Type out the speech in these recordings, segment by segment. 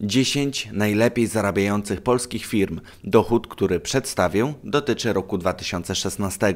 10 najlepiej zarabiających polskich firm. Dochód, który przedstawię, dotyczy roku 2016.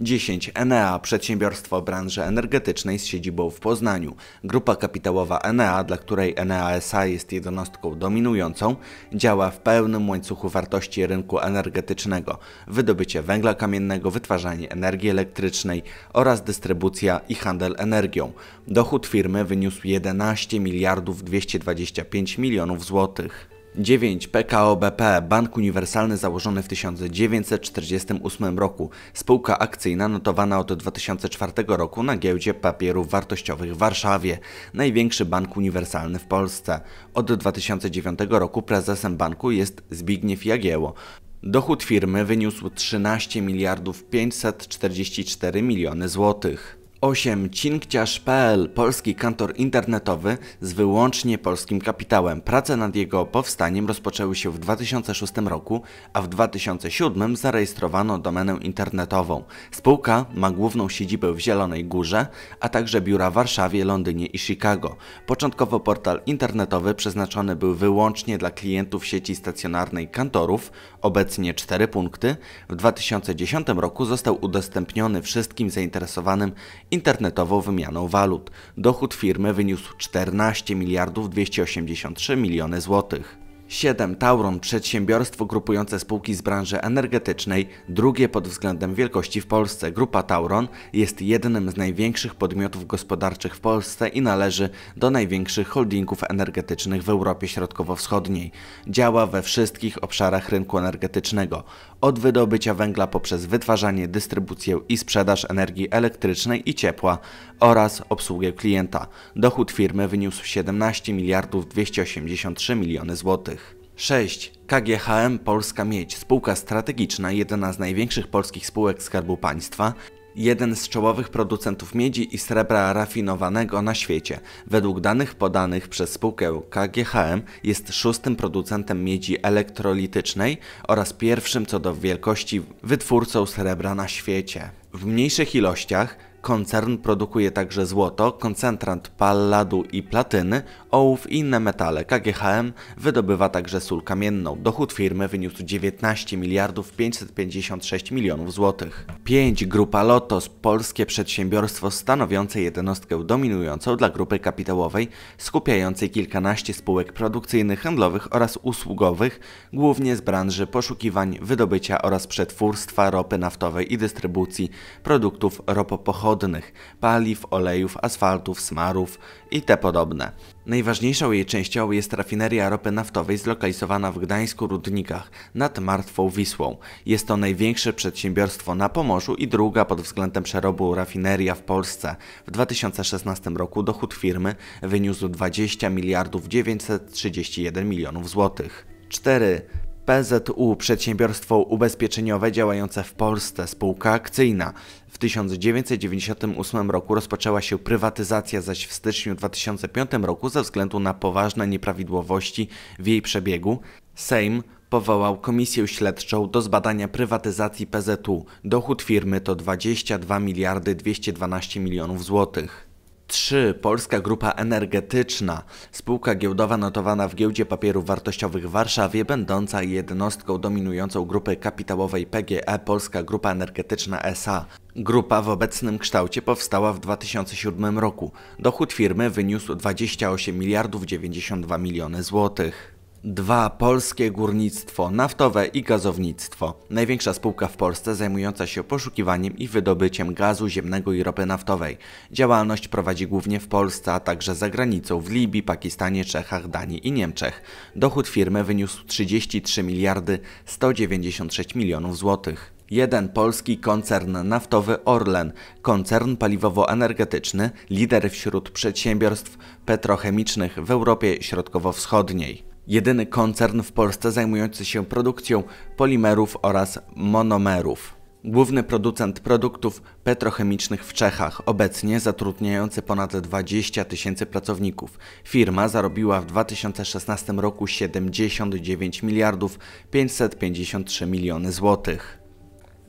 10 Enea, przedsiębiorstwo branży energetycznej z siedzibą w Poznaniu. Grupa kapitałowa Enea, dla której Enea SA jest jednostką dominującą, działa w pełnym łańcuchu wartości rynku energetycznego. Wydobycie węgla kamiennego, wytwarzanie energii elektrycznej oraz dystrybucja i handel energią. Dochód firmy wyniósł 11 miliardów 225 milionów milionów złotych. 9. PKO BP, Bank Uniwersalny założony w 1948 roku, spółka akcyjna notowana od 2004 roku na giełdzie papierów wartościowych w Warszawie, największy bank uniwersalny w Polsce. Od 2009 roku prezesem banku jest Zbigniew Jagieło. Dochód firmy wyniósł 13 miliardów 544 miliony złotych. 8. Cinkciarz.pl Polski kantor internetowy z wyłącznie polskim kapitałem. Prace nad jego powstaniem rozpoczęły się w 2006 roku, a w 2007 zarejestrowano domenę internetową. Spółka ma główną siedzibę w Zielonej Górze, a także biura w Warszawie, Londynie i Chicago. Początkowo portal internetowy przeznaczony był wyłącznie dla klientów sieci stacjonarnej kantorów, obecnie 4 punkty. W 2010 roku został udostępniony wszystkim zainteresowanym internetową wymianą walut. Dochód firmy wyniósł 14 miliardów 283 miliony złotych. 7. Tauron, przedsiębiorstwo grupujące spółki z branży energetycznej, drugie pod względem wielkości w Polsce. Grupa Tauron jest jednym z największych podmiotów gospodarczych w Polsce i należy do największych holdingów energetycznych w Europie Środkowo-Wschodniej. Działa we wszystkich obszarach rynku energetycznego, od wydobycia węgla poprzez wytwarzanie, dystrybucję i sprzedaż energii elektrycznej i ciepła oraz obsługę klienta. Dochód firmy wyniósł 17 miliardów 283 miliony złotych. 6. KGHM Polska Miedź, spółka strategiczna, jedna z największych polskich spółek Skarbu Państwa, jeden z czołowych producentów miedzi i srebra rafinowanego na świecie. Według danych podanych przez spółkę KGHM jest szóstym producentem miedzi elektrolitycznej oraz pierwszym co do wielkości wytwórcą srebra na świecie. W mniejszych ilościach Koncern produkuje także złoto, koncentrat palladu i platyny ołów i inne metale. KGHM wydobywa także sól kamienną. Dochód firmy wyniósł 19 miliardów 556 milionów złotych. 5. Grupa Lotos, polskie przedsiębiorstwo stanowiące jednostkę dominującą dla grupy kapitałowej, skupiającej kilkanaście spółek produkcyjnych, handlowych oraz usługowych, głównie z branży poszukiwań, wydobycia oraz przetwórstwa ropy naftowej i dystrybucji produktów ropopochodnych, paliw, olejów, asfaltów, smarów itp. podobne. Najważniejszą jej częścią jest rafineria ropy naftowej zlokalizowana w Gdańsku-Rudnikach nad Martwą Wisłą. Jest to największe przedsiębiorstwo na Pomorzu i druga pod względem przerobu rafineria w Polsce. W 2016 roku dochód firmy wyniósł 20 miliardów 931 milionów złotych. 4. PZU przedsiębiorstwo ubezpieczeniowe działające w Polsce, spółka akcyjna. W 1998 roku rozpoczęła się prywatyzacja, zaś w styczniu 2005 roku ze względu na poważne nieprawidłowości w jej przebiegu Sejm powołał komisję śledczą do zbadania prywatyzacji PZU. Dochód firmy to 22 miliardy 212 milionów złotych. 3. Polska Grupa Energetyczna, spółka giełdowa notowana w Giełdzie Papierów Wartościowych w Warszawie, będąca jednostką dominującą grupy kapitałowej PGE Polska Grupa Energetyczna SA. Grupa w obecnym kształcie powstała w 2007 roku. Dochód firmy wyniósł 28 miliardów 92 miliony złotych. 2. Polskie górnictwo naftowe i gazownictwo. Największa spółka w Polsce zajmująca się poszukiwaniem i wydobyciem gazu ziemnego i ropy naftowej. Działalność prowadzi głównie w Polsce, a także za granicą w Libii, Pakistanie, Czechach, Danii i Niemczech. Dochód firmy wyniósł 33 miliardy 196 milionów złotych. 1. Polski koncern naftowy Orlen, koncern paliwowo-energetyczny, lider wśród przedsiębiorstw petrochemicznych w Europie Środkowo-Wschodniej jedyny koncern w Polsce zajmujący się produkcją polimerów oraz monomerów. Główny producent produktów petrochemicznych w Czechach, obecnie zatrudniający ponad 20 tysięcy pracowników. Firma zarobiła w 2016 roku 79 miliardów 553 miliony złotych.